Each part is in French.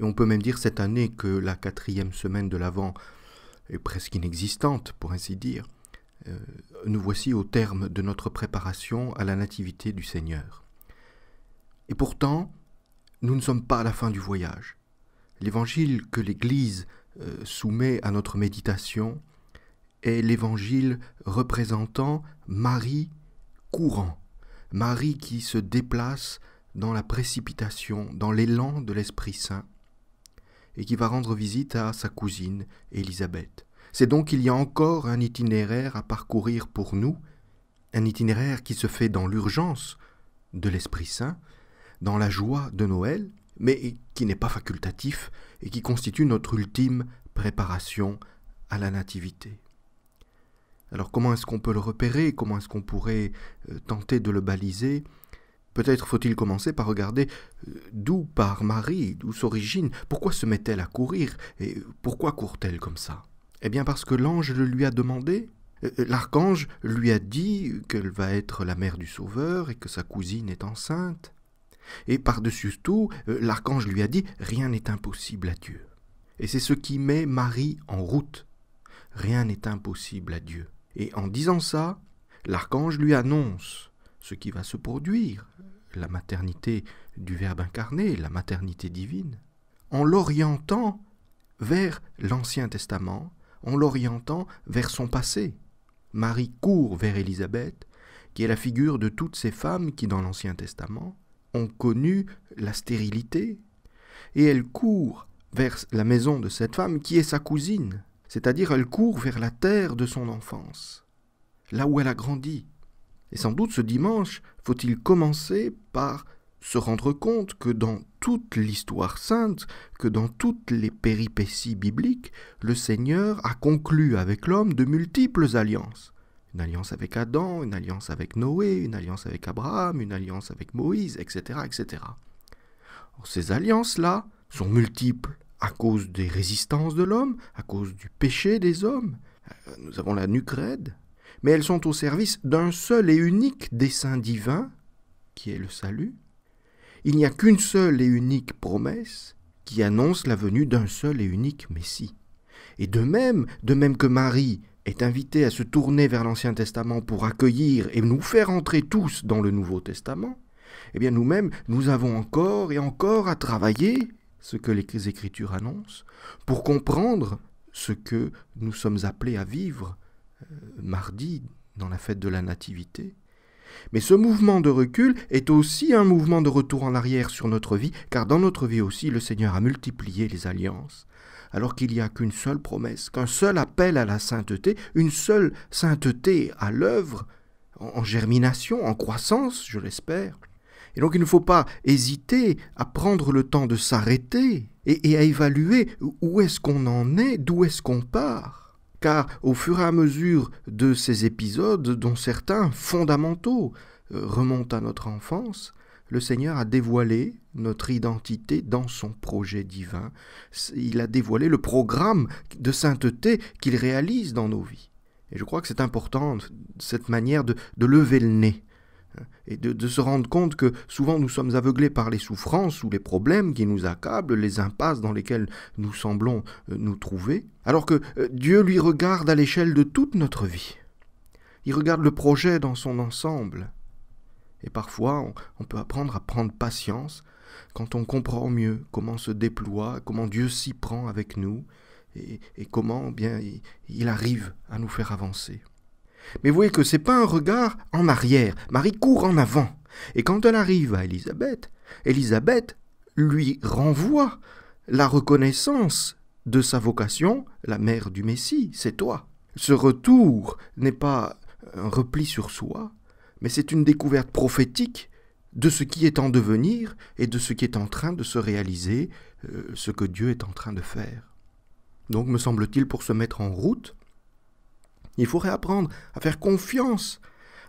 on peut même dire cette année que la quatrième semaine de l'Avent est presque inexistante, pour ainsi dire. Euh, nous voici au terme de notre préparation à la Nativité du Seigneur. Et pourtant, nous ne sommes pas à la fin du voyage. L'évangile que l'Église euh, soumet à notre méditation est l'évangile représentant Marie courant, Marie qui se déplace dans la précipitation, dans l'élan de l'Esprit Saint, et qui va rendre visite à sa cousine Élisabeth. C'est donc qu'il y a encore un itinéraire à parcourir pour nous, un itinéraire qui se fait dans l'urgence de l'Esprit Saint, dans la joie de Noël, mais qui n'est pas facultatif et qui constitue notre ultime préparation à la Nativité. Alors comment est-ce qu'on peut le repérer Comment est-ce qu'on pourrait euh, tenter de le baliser Peut-être faut-il commencer par regarder euh, d'où part Marie, d'où s'origine, pourquoi se met-elle à courir, et pourquoi court-elle comme ça Eh bien parce que l'ange le lui a demandé. Euh, euh, l'archange lui a dit qu'elle va être la mère du Sauveur et que sa cousine est enceinte. Et par-dessus tout, l'archange lui a dit Rien n'est impossible à Dieu. Et c'est ce qui met Marie en route. Rien n'est impossible à Dieu. Et en disant ça, l'archange lui annonce ce qui va se produire, la maternité du Verbe incarné, la maternité divine, en l'orientant vers l'Ancien Testament, en l'orientant vers son passé. Marie court vers Élisabeth, qui est la figure de toutes ces femmes qui, dans l'Ancien Testament, ont connu la stérilité, et elle court vers la maison de cette femme qui est sa cousine, c'est-à-dire elle court vers la terre de son enfance, là où elle a grandi, et sans doute ce dimanche, faut-il commencer par se rendre compte que dans toute l'histoire sainte, que dans toutes les péripéties bibliques, le Seigneur a conclu avec l'homme de multiples alliances. Une alliance avec Adam, une alliance avec Noé, une alliance avec Abraham, une alliance avec Moïse, etc. etc. ces alliances-là sont multiples à cause des résistances de l'homme, à cause du péché des hommes. Euh, nous avons la Nucrède, mais elles sont au service d'un seul et unique dessein divin, qui est le salut. Il n'y a qu'une seule et unique promesse qui annonce la venue d'un seul et unique Messie. Et de même, de même que Marie est invitée à se tourner vers l'Ancien Testament pour accueillir et nous faire entrer tous dans le Nouveau Testament, eh bien nous-mêmes, nous avons encore et encore à travailler ce que les Écritures annoncent pour comprendre ce que nous sommes appelés à vivre mardi dans la fête de la Nativité. Mais ce mouvement de recul est aussi un mouvement de retour en arrière sur notre vie, car dans notre vie aussi le Seigneur a multiplié les alliances, alors qu'il n'y a qu'une seule promesse, qu'un seul appel à la sainteté, une seule sainteté à l'œuvre, en germination, en croissance, je l'espère. Et donc il ne faut pas hésiter à prendre le temps de s'arrêter et, à évaluer où est-ce qu'on en est, d'où est-ce qu'on part car au fur et à mesure de ces épisodes, dont certains fondamentaux euh, remontent à notre enfance, le Seigneur a dévoilé notre identité dans son projet divin. Il a dévoilé le programme de sainteté qu'il réalise dans nos vies. Et je crois que c'est important, cette manière de, de lever le nez euh, et de, se rendre compte que souvent nous sommes aveuglés par les souffrances ou les problèmes qui nous accablent, les impasses dans lesquelles nous semblons euh, nous trouver, alors que euh, Dieu lui regarde à l'échelle de toute notre vie. Il regarde le projet dans son ensemble. Et parfois, on, peut apprendre à prendre patience quand on comprend mieux comment se déploie, comment Dieu s'y prend avec nous et, comment bien il arrive à nous faire avancer. Mais voyez que c'est pas un regard en arrière. Marie court en avant. Et quand elle arrive à Élisabeth, Élisabeth lui renvoie la reconnaissance de sa vocation, la mère du Messie, c'est toi. Ce retour n'est pas un repli sur soi, mais c'est une découverte prophétique de ce qui est en devenir et de ce qui est en train de se réaliser, euh, ce que Dieu est en train de faire. Donc, me semble-t-il, pour se mettre en route, il faut réapprendre à faire confiance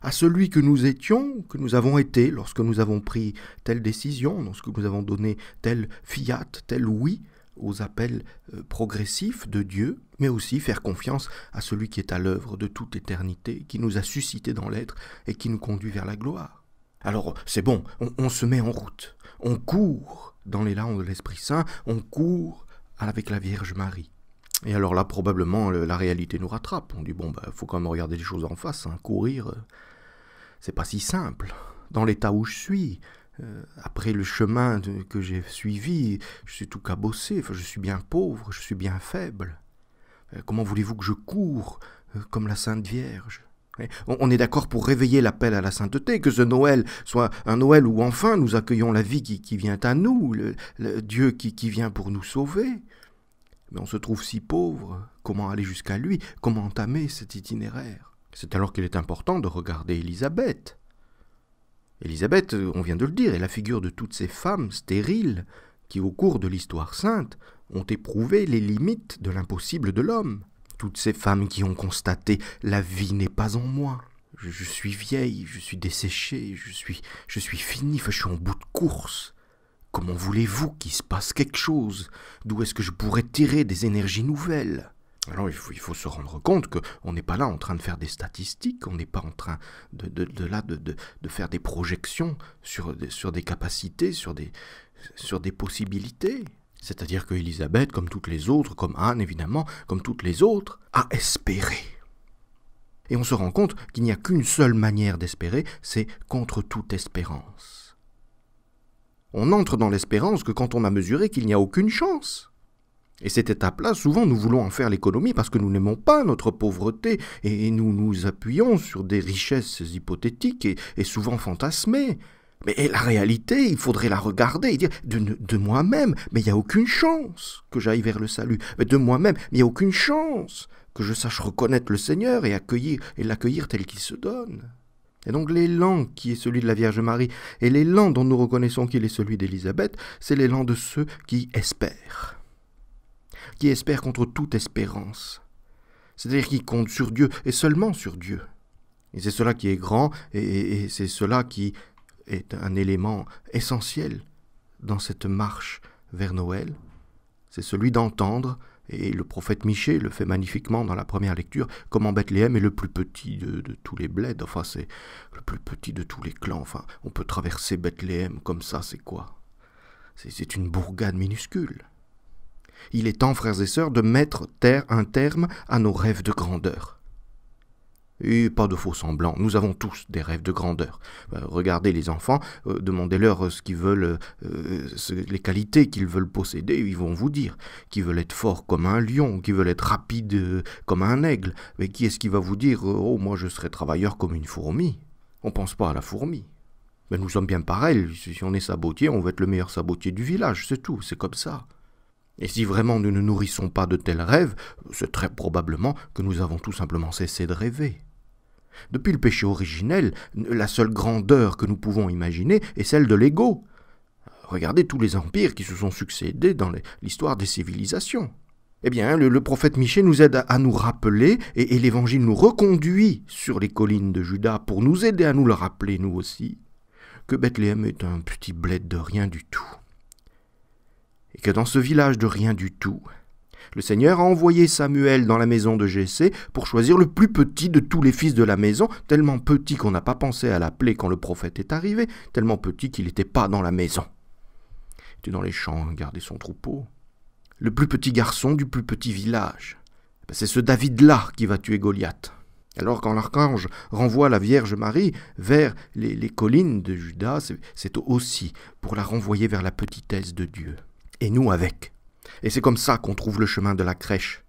à celui que nous étions, que nous avons été lorsque nous avons pris telle décision, lorsque nous avons donné telle fiat, tel oui aux appels euh, progressifs de Dieu, mais aussi faire confiance à celui qui est à l'œuvre de toute éternité, qui nous a suscité dans l'être et qui nous conduit vers la gloire. Alors c'est bon, on, se met en route, on court dans les larmes de l'Esprit Saint, on court avec la Vierge Marie. Et alors là, probablement, la réalité nous rattrape. On dit, bon, bah, faut quand même regarder les choses en face. Hein. Courir, euh, c'est pas si simple. Dans l'état où je suis, euh, après le chemin que j'ai suivi, je suis tout cabossé, je suis bien pauvre, je suis bien faible. Euh, comment voulez-vous que je cours comme la Sainte Vierge eh, on est d'accord pour réveiller l'appel à la sainteté, que ce Noël soit un Noël où enfin nous accueillons la vie qui, vient à nous, le, Dieu qui, vient pour nous sauver. Mais on se trouve si pauvre, comment aller jusqu'à lui, comment entamer cet itinéraire C'est alors qu'il est important de regarder Élisabeth. Élisabeth, on vient de le dire, est la figure de toutes ces femmes stériles qui, au cours de l'histoire sainte, ont éprouvé les limites de l'impossible de l'homme. Toutes ces femmes qui ont constaté la vie n'est pas en moi. Je, suis vieille, je suis desséchée, je suis, je suis finie, je suis en bout de course. Comment voulez-vous qu'il se passe quelque chose D'où est-ce que je pourrais tirer des énergies nouvelles alors il faut, se rendre compte qu'on n'est pas là en train de faire des statistiques, on n'est pas en train de, là de, faire des projections sur, des capacités, sur des, possibilités. C'est-à-dire que comme toutes les autres, comme Anne évidemment, comme toutes les autres, a espéré. Et on se rend compte qu'il n'y a qu'une seule manière d'espérer, c'est contre toute espérance. On entre dans l'espérance que quand on a mesuré qu'il n'y a aucune chance. Et cette étape-là, souvent, nous voulons en faire l'économie parce que nous n'aimons pas notre pauvreté et nous nous appuyons sur des richesses hypothétiques et, souvent fantasmées. Mais la réalité, il faudrait la regarder et dire de, moi-même, mais il n'y a aucune chance que j'aille vers le salut. de moi-même, il n'y a aucune chance que je sache reconnaître le Seigneur et accueillir et l'accueillir tel qu'il se donne. Et donc l'élan qui est celui de la Vierge Marie et l'élan dont nous reconnaissons qu'il est celui d'Élisabeth, c'est l'élan de ceux qui espèrent, qui espèrent contre toute espérance, c'est-à-dire qui comptent sur Dieu et seulement sur Dieu. Et c'est cela qui est grand et c'est cela qui est un élément essentiel dans cette marche vers Noël, c'est celui d'entendre et le prophète Miché le fait magnifiquement dans la première lecture, comment Bethléem est le plus petit de, tous les bleds, enfin c'est le plus petit de tous les clans, enfin on peut traverser Bethléem comme ça, c'est quoi C'est une bourgade minuscule. Il est temps, frères et sœurs, de mettre terre un terme à nos rêves de grandeur. Et pas de faux semblants, nous avons tous des rêves de grandeur. Euh, regardez les enfants, euh, demandez-leur euh, ce qu'ils veulent, les qualités qu'ils veulent posséder, ils vont vous dire. Qui veulent être forts comme un lion, qui veulent être rapides comme un aigle. Mais qui est-ce qui va vous dire Oh, moi je serai travailleur comme une fourmi On pense pas à la fourmi. Mais nous sommes bien pareils, si on est sabotier, on va être le meilleur sabotier du village, c'est tout, c'est comme ça. Et si vraiment nous ne nourrissons pas de tels rêves, c'est très probablement que nous avons tout simplement cessé de rêver. Depuis le péché originel, la seule grandeur que nous pouvons imaginer est celle de l'ego. Regardez tous les empires qui se sont succédés dans l'histoire des civilisations. Eh bien, le, prophète Michée nous aide à, nous rappeler et, et l'Évangile nous reconduit sur les collines de Juda pour nous aider à nous le rappeler, nous aussi, que Bethléem est un petit bled de rien du tout. Et que dans ce village de rien du tout, le Seigneur a envoyé Samuel dans la maison de Jessé pour choisir le plus petit de tous les fils de la maison, tellement petit qu'on n'a pas pensé à l'appeler quand le prophète est arrivé, tellement petit qu'il n'était pas dans la maison. Il était dans les champs, garder son troupeau. Le plus petit garçon du plus petit village. Ben, c'est ce David-là qui va tuer Goliath. Alors quand l'archange renvoie la Vierge Marie vers les, les collines de Judas, c'est aussi pour la renvoyer vers la petitesse de Dieu. Et nous avec. Et c'est comme ça qu'on trouve le chemin de la crèche,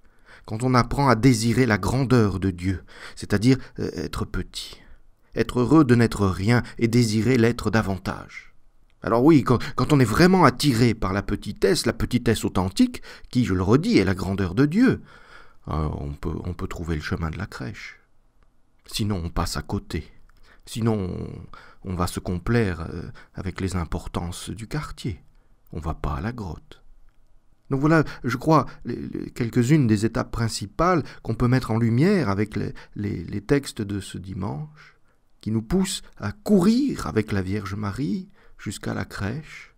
quand on apprend à désirer la grandeur de Dieu, c'est-à-dire euh, être petit, être heureux de n'être rien et désirer l'être davantage. Alors oui, quand, on est vraiment attiré par la petitesse, la petitesse authentique, qui, je le redis, est la grandeur de Dieu, euh, on peut, on peut trouver le chemin de la crèche. Sinon, on passe à côté. Sinon, on va se complaire euh, avec les importances du quartier. On va pas à la grotte. Donc voilà, je crois, quelques-unes des étapes principales qu'on peut mettre en lumière avec les, textes de ce dimanche, qui nous poussent à courir avec la Vierge Marie jusqu'à la crèche,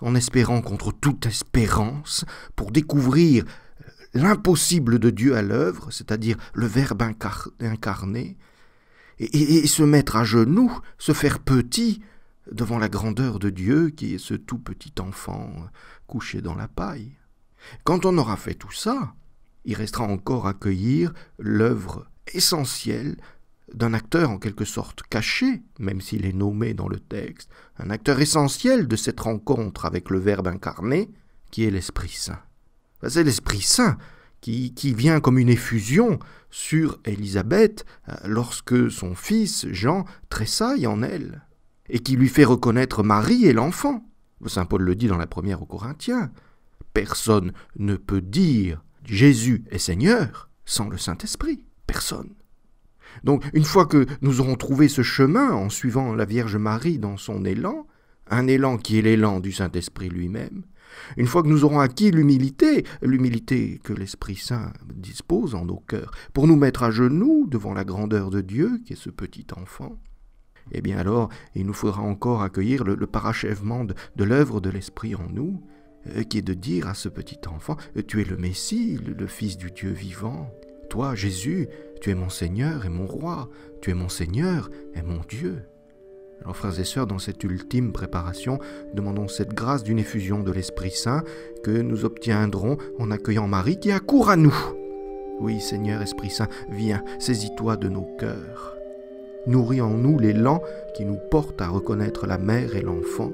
en espérant contre toute espérance, pour découvrir euh, l'impossible de Dieu à l'œuvre, c'est-à-dire le Verbe incarné, et se mettre à genoux, se faire petit, devant la grandeur de Dieu qui est ce tout petit enfant couché dans la paille. Quand on aura fait tout ça, il restera encore à cueillir l'œuvre essentielle d'un acteur en quelque sorte caché, même s'il est nommé dans le texte, un acteur essentiel de cette rencontre avec le Verbe incarné, qui est l'Esprit Saint. Ben, c'est l'Esprit Saint qui, qui, vient comme une effusion sur Élisabeth euh, lorsque son fils Jean tressaille en elle et qui lui fait reconnaître Marie et l'enfant. Saint Paul le dit dans la première aux Corinthiens. Personne ne peut dire Jésus est Seigneur sans le Saint-Esprit. Personne. Donc une fois que nous aurons trouvé ce chemin en suivant la Vierge Marie dans son élan, un élan qui est l'élan du Saint-Esprit lui-même, une fois que nous aurons acquis l'humilité, l'humilité que l'Esprit Saint dispose en nos cœurs, pour nous mettre à genoux devant la grandeur de Dieu, qui est ce petit enfant, eh bien alors il nous faudra encore accueillir le, parachèvement de, l'œuvre de l'Esprit en nous, euh, qui est de dire à ce petit enfant, euh, tu es le Messie, le, le Fils du Dieu vivant, toi Jésus, tu es mon Seigneur et mon Roi, tu es mon Seigneur et mon Dieu. Alors frères et sœurs, dans cette ultime préparation, demandons cette grâce d'une effusion de l'Esprit Saint que nous obtiendrons en accueillant Marie qui accourt à nous. Oui Seigneur Esprit Saint, viens, saisis-toi de nos cœurs. Nourris en nous l'élan qui nous porte à reconnaître la mère et l'enfant,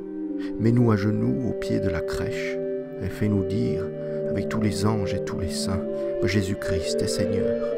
mets-nous à genoux au pied de la crèche et fais-nous dire, avec tous les anges et tous les saints, que Jésus-Christ est Seigneur.